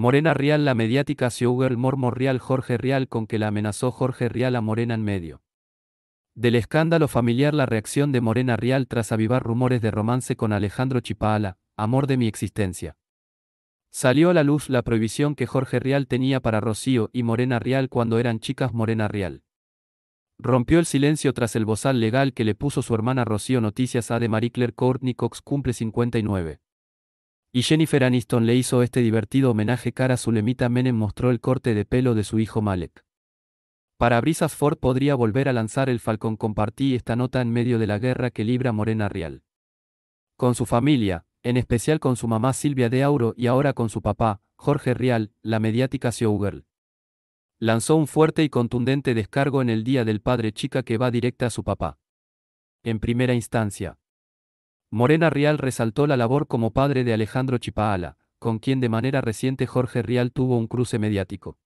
Morena Real La mediática Sugar mor Real Jorge Real con que la amenazó Jorge Real a Morena en medio. Del escándalo familiar la reacción de Morena Real tras avivar rumores de romance con Alejandro Chipala, amor de mi existencia. Salió a la luz la prohibición que Jorge Real tenía para Rocío y Morena Real cuando eran chicas Morena Real. Rompió el silencio tras el bozal legal que le puso su hermana Rocío Noticias A de Marie Claire Courtney Cox cumple 59. Y Jennifer Aniston le hizo este divertido homenaje cara a su lemita. Menem mostró el corte de pelo de su hijo Malek. Para Brisas Ford podría volver a lanzar el Falcón compartí esta nota en medio de la guerra que libra Morena Real. Con su familia, en especial con su mamá Silvia de Auro y ahora con su papá, Jorge Real, la mediática showgirl. Lanzó un fuerte y contundente descargo en el Día del Padre Chica que va directa a su papá. En primera instancia. Morena Rial resaltó la labor como padre de Alejandro Chipaala, con quien de manera reciente Jorge Rial tuvo un cruce mediático.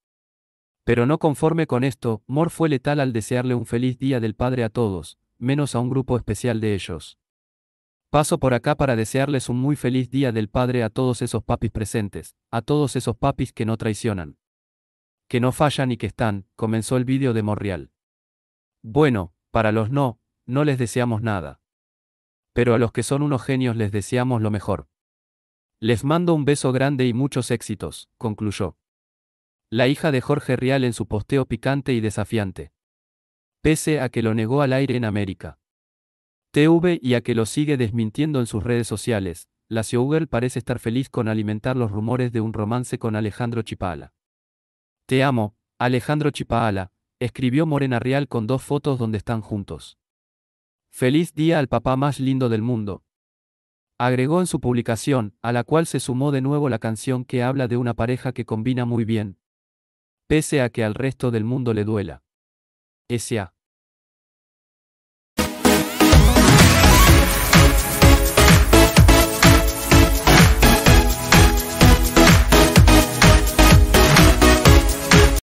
Pero no conforme con esto, Mor fue letal al desearle un feliz día del padre a todos, menos a un grupo especial de ellos. Paso por acá para desearles un muy feliz día del padre a todos esos papis presentes, a todos esos papis que no traicionan. Que no fallan y que están, comenzó el vídeo de Morrial. Bueno, para los no, no les deseamos nada pero a los que son unos genios les deseamos lo mejor. Les mando un beso grande y muchos éxitos, concluyó. La hija de Jorge Rial en su posteo picante y desafiante. Pese a que lo negó al aire en América. TV y a que lo sigue desmintiendo en sus redes sociales, la parece estar feliz con alimentar los rumores de un romance con Alejandro Chipala. Te amo, Alejandro Chipala, escribió Morena Rial con dos fotos donde están juntos. Feliz día al papá más lindo del mundo. Agregó en su publicación, a la cual se sumó de nuevo la canción que habla de una pareja que combina muy bien. Pese a que al resto del mundo le duela. S.A.